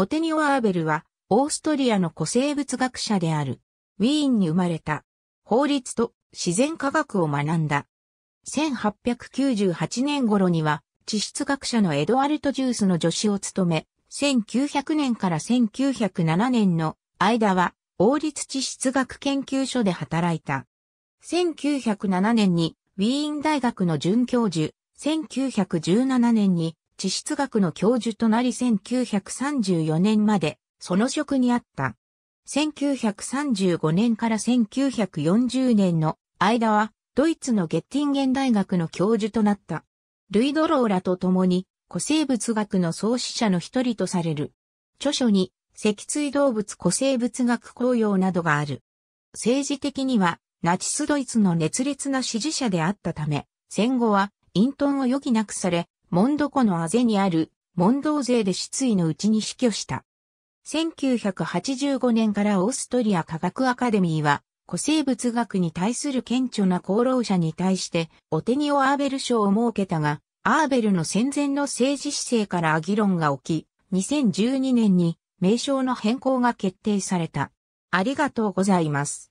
オテニオ・アーベルは、オーストリアの古生物学者である。ウィーンに生まれた。法律と自然科学を学んだ。1898年頃には、地質学者のエドアルト・ジュースの助手を務め、1900年から1907年の間は、王立地質学研究所で働いた。1907年にウィーン大学の准教授、1917年に地質学の教授となり1934年までその職にあった。1935年から1940年の間はドイツのゲッティンゲン大学の教授となった。ルイ・ドローラと共に古生物学の創始者の一人とされる。著書に脊椎動物古生物学公用などがある。政治的にはナチスドイツの熱烈な支持者であったため、戦後は隠遁を余儀なくされ、モンド湖のあぜにある、モンドー税で失意のうちに死去した。1985年からオーストリア科学アカデミーは、古生物学に対する顕著な功労者に対して、オテニオ・アーベル賞を設けたが、アーベルの戦前の政治姿勢から議論が起き、2012年に名称の変更が決定された。ありがとうございます。